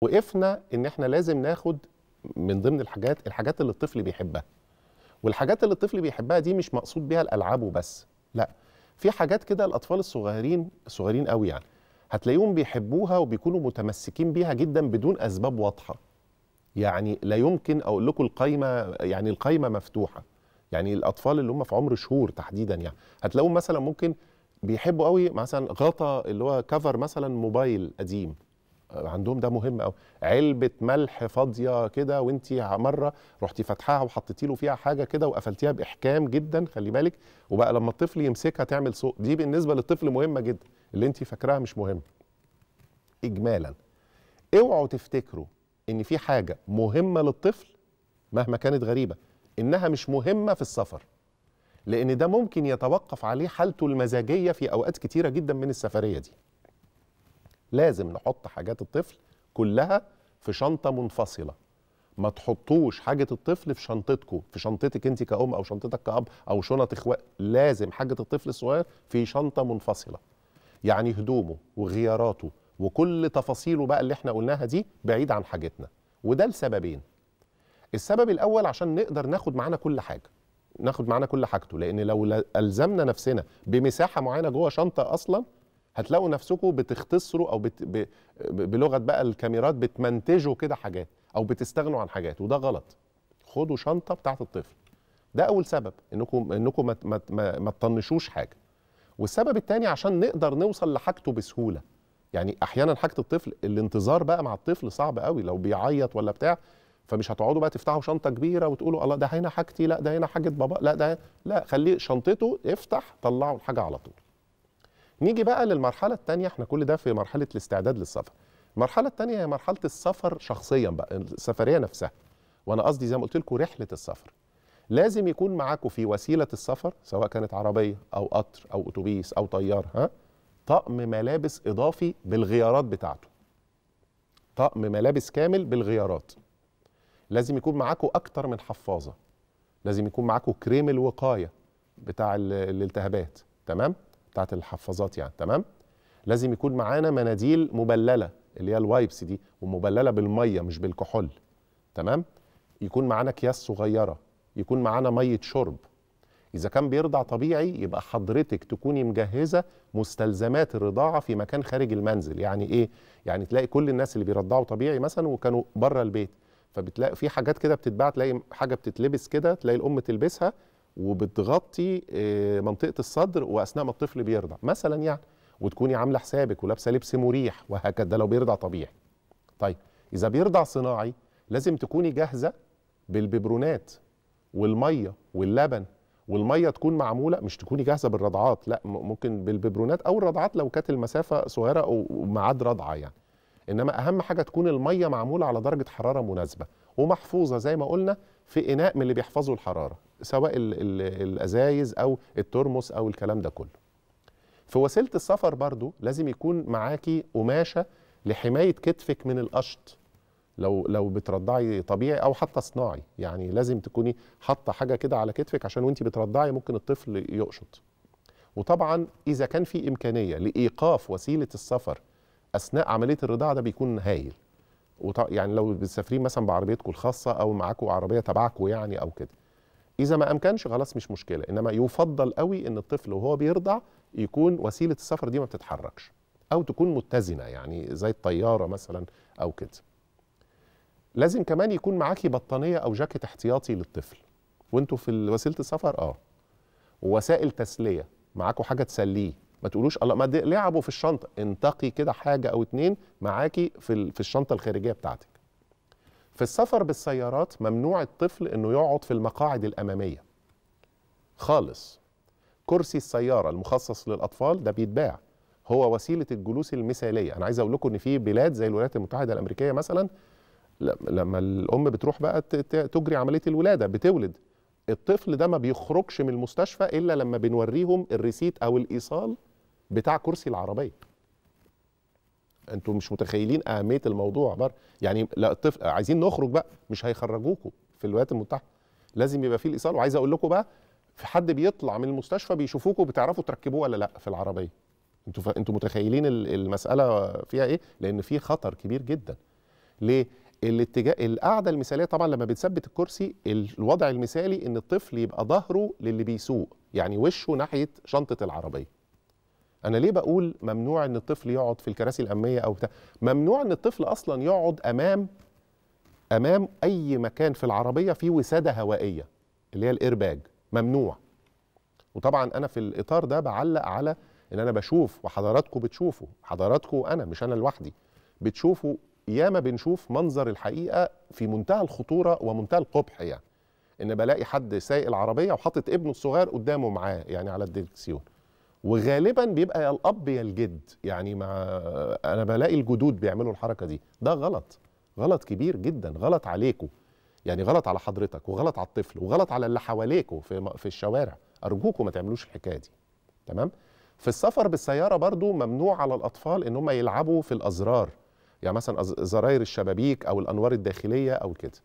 وقفنا ان احنا لازم ناخد من ضمن الحاجات الحاجات اللي الطفل بيحبها والحاجات اللي الطفل بيحبها دي مش مقصود بيها الالعاب وبس لا في حاجات كده الاطفال الصغيرين صغيرين قوي يعني هتلاقيهم بيحبوها وبيكونوا متمسكين بيها جدا بدون اسباب واضحه يعني لا يمكن اقول لكم القايمه يعني القايمه مفتوحه يعني الاطفال اللي هم في عمر شهور تحديدا يعني هتلاقوهم مثلا ممكن بيحبوا قوي مثلا غطا اللي هو كفر مثلا موبايل قديم عندهم ده مهم قوي علبه ملح فاضيه كده وانت مره رحتي فاتحاها وحطيتي له فيها حاجه كده وقفلتيها باحكام جدا خلي بالك وبقى لما الطفل يمسكها تعمل صوت دي بالنسبه للطفل مهمه جدا اللي انت فاكراها مش مهمه اجمالا اوعوا تفتكروا ان في حاجه مهمه للطفل مهما كانت غريبه انها مش مهمه في السفر لان ده ممكن يتوقف عليه حالته المزاجيه في اوقات كتيره جدا من السفريه دي لازم نحط حاجات الطفل كلها في شنطه منفصله ما تحطوش حاجه الطفل في شنطتكم في شنطتك انت كأم او شنطتك كأب او شنط اخوات لازم حاجه الطفل الصغير في شنطه منفصله يعني هدومه وغياراته وكل تفاصيله بقى اللي احنا قلناها دي بعيد عن حاجتنا وده لسببين السبب الاول عشان نقدر ناخد معانا كل حاجه ناخد معانا كل حاجته لان لو الزمنا نفسنا بمساحه معينه جوه شنطه اصلا هتلاقوا نفسكم بتختصروا او بت... ب... بلغه بقى الكاميرات بتمنتجوا كده حاجات او بتستغنوا عن حاجات وده غلط خدوا شنطه بتاعه الطفل ده اول سبب انكم انكم ما ما ما, ما تطنشوش حاجه والسبب الثاني عشان نقدر نوصل لحاجته بسهوله يعني احيانا حاجه الطفل الانتظار بقى مع الطفل صعب قوي لو بيعيط ولا بتاع فمش هتقعدوا بقى تفتحوا شنطه كبيره وتقولوا الله ده هنا حاجتي لا ده هنا حاجه بابا لا ده لا خليه شنطته افتح طلعوا الحاجه على طول نيجي بقى للمرحله الثانيه احنا كل ده في مرحله الاستعداد للسفر المرحله الثانيه هي مرحله السفر شخصيا بقى السفريه نفسها وانا قصدي زي ما قلت لكم رحله السفر لازم يكون معاكم في وسيله السفر سواء كانت عربيه او قطر او اتوبيس او طيار ها طقم ملابس اضافي بالغيارات بتاعته طقم ملابس كامل بالغيارات لازم يكون معاكم اكتر من حفاظه لازم يكون معاكم كريم الوقايه بتاع الالتهابات تمام بتاعت الحفاظات يعني تمام لازم يكون معانا مناديل مبلله اللي هي الوايبس دي ومبلله بالميه مش بالكحول تمام يكون معانا اكياس صغيره يكون معانا ميه شرب اذا كان بيرضع طبيعي يبقى حضرتك تكوني مجهزه مستلزمات الرضاعه في مكان خارج المنزل يعني ايه يعني تلاقي كل الناس اللي بيرضعوا طبيعي مثلا وكانوا بره البيت فبتلاقي في حاجات كده بتتباع تلاقي حاجه بتتلبس كده تلاقي الام تلبسها وبتغطي آه، منطقه الصدر واثناء ما الطفل بيرضع مثلا يعني وتكوني عامله حسابك ولابسه لبس مريح وهكذا لو بيرضع طبيعي طيب اذا بيرضع صناعي لازم تكوني جاهزه بالببرونات والميه واللبن والميه تكون معموله مش تكوني جاهزه بالرضعات لا ممكن بالببرونات او الرضعات لو كانت المسافه صغيره وميعاد رضعه يعني انما اهم حاجه تكون الميه معموله على درجه حراره مناسبه ومحفوظه زي ما قلنا في اناء من اللي بيحفظوا الحراره سواء الازايز او الترمس او الكلام ده كله في وسيله السفر برضو لازم يكون معاكي قماشه لحمايه كتفك من القشط لو لو بترضعي طبيعي او حتى صناعي يعني لازم تكوني حاطه حاجه كده على كتفك عشان وانت بترضعي ممكن الطفل يقشط وطبعا اذا كان في امكانيه لايقاف وسيله السفر اثناء عمليه الرضاعه ده بيكون هايل وط... يعني لو بتسافرين مثلا بعربيتكم الخاصه او معاكم عربيه تبعكم يعني او كده اذا ما امكنش خلاص مش مشكله انما يفضل قوي ان الطفل وهو بيرضع يكون وسيله السفر دي ما بتتحركش او تكون متزنه يعني زي الطياره مثلا او كده لازم كمان يكون معاكي بطانيه او جاكيت احتياطي للطفل وانتوا في وسيله السفر اه ووسائل تسليه معاكوا حاجه تسليه ما تقولوش الله ما لعبوا في الشنطه انتقي كده حاجه او اتنين معاكي في في الشنطه الخارجيه بتاعتك في السفر بالسيارات ممنوع الطفل انه يقعد في المقاعد الاماميه خالص كرسي السياره المخصص للاطفال ده بيتباع هو وسيله الجلوس المثاليه انا عايز اقول لكم ان في بلاد زي الولايات المتحده الامريكيه مثلا لما الام بتروح بقى تجري عمليه الولاده بتولد الطفل ده ما بيخرجش من المستشفى الا لما بنوريهم الريسيت او الايصال بتاع كرسي العربيه انتوا مش متخيلين اهميه الموضوع بر يعني لا الطفل عايزين نخرج بقى مش هيخرجوكم في الولايات المتحده لازم يبقى في الايصال وعايز اقول لكم بقى في حد بيطلع من المستشفى بيشوفوكوا بتعرفوا تركبوه ولا لا في العربيه انتوا ف... انتوا متخيلين المساله فيها ايه لان في خطر كبير جدا ليه الاتجاه القعده المثاليه طبعا لما بتثبت الكرسي الوضع المثالي ان الطفل يبقى ظهره للي بيسوق يعني وشه ناحيه شنطه العربيه انا ليه بقول ممنوع ان الطفل يقعد في الكراسي الاميه او بتاع ممنوع ان الطفل اصلا يقعد امام امام اي مكان في العربيه فيه وساده هوائيه اللي هي الايرباج ممنوع وطبعا انا في الاطار ده بعلق على ان انا بشوف وحضراتكم بتشوفوا حضراتكم انا مش انا لوحدي بتشوفوا ياما بنشوف منظر الحقيقه في منتهى الخطوره ومنتهى القبح يعني ان بلاقي حد سايق العربيه وحاطط ابنه الصغير قدامه معاه يعني على الدركسيون وغالبا بيبقى يا الاب يا الجد يعني مع انا بلاقي الجدود بيعملوا الحركه دي ده غلط غلط كبير جدا غلط عليكم يعني غلط على حضرتك وغلط على الطفل وغلط على اللي حواليكوا في في الشوارع ارجوكم ما تعملوش الحكايه دي تمام في السفر بالسياره برضو ممنوع على الاطفال ان هم يلعبوا في الازرار يعني مثلا زراير الشبابيك او الانوار الداخليه او كده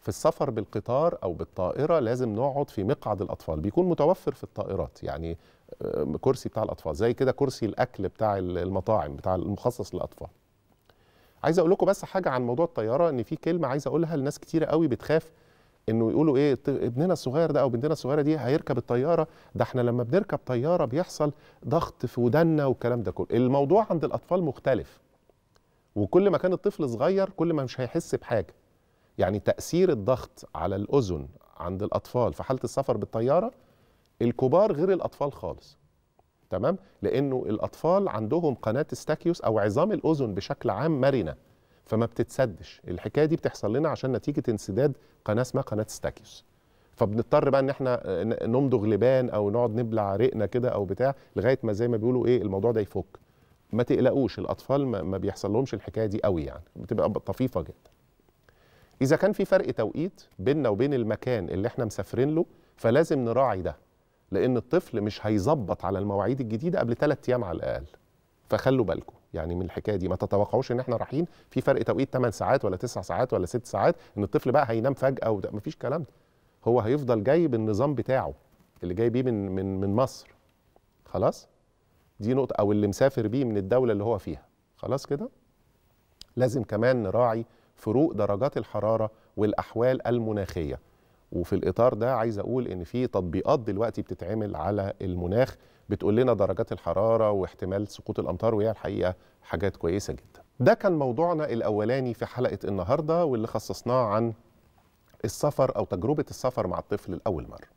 في السفر بالقطار او بالطائره لازم نقعد في مقعد الاطفال بيكون متوفر في الطائرات يعني آه، كرسي بتاع الاطفال زي كده كرسي الاكل بتاع المطاعم بتاع المخصص للاطفال عايز اقول لكم بس حاجه عن موضوع الطياره ان في كلمه عايز اقولها لناس كتيره قوي بتخاف انه يقولوا ايه ابننا الصغير ده او بنتنا الصغيره دي هيركب الطياره ده احنا لما بنركب طياره بيحصل ضغط في ودنا والكلام ده كله الموضوع عند الاطفال مختلف وكل ما كان الطفل صغير كل ما مش هيحس بحاجه يعني تاثير الضغط على الاذن عند الاطفال في حاله السفر بالطياره الكبار غير الاطفال خالص تمام لانه الاطفال عندهم قناه استاكيوس او عظام الاذن بشكل عام مرنه فما بتتسدش الحكايه دي بتحصل لنا عشان نتيجه انسداد قناه اسمها قناه استاكيوس فبنضطر بقى ان احنا آه، نمضغ لبان او نقعد نبلع رقنا كده او بتاع لغايه ما زي ما بيقولوا ايه الموضوع ده يفك ما تقلقوش الاطفال ما بيحصل لهمش الحكايه دي قوي يعني بتبقى طفيفه جدا اذا كان في فرق توقيت بيننا وبين المكان اللي احنا مسافرين له فلازم نراعي ده لان الطفل مش هيظبط على المواعيد الجديده قبل ثلاث ايام على الاقل فخلوا بالكم يعني من الحكايه دي ما تتوقعوش ان احنا رايحين في فرق توقيت 8 ساعات ولا 9 ساعات ولا 6 ساعات ان الطفل بقى هينام فجاه وده مفيش الكلام ده هو هيفضل جاي بالنظام بتاعه اللي جاي بيه من من من مصر خلاص دي نقطه او اللي مسافر بيه من الدوله اللي هو فيها خلاص كده لازم كمان نراعي فروق درجات الحراره والاحوال المناخيه وفي الاطار ده عايز اقول ان في تطبيقات دلوقتي بتتعمل على المناخ بتقول لنا درجات الحراره واحتمال سقوط الامطار وهي الحقيقه حاجات كويسه جدا ده كان موضوعنا الاولاني في حلقه النهارده واللي خصصناه عن السفر او تجربه السفر مع الطفل لاول مره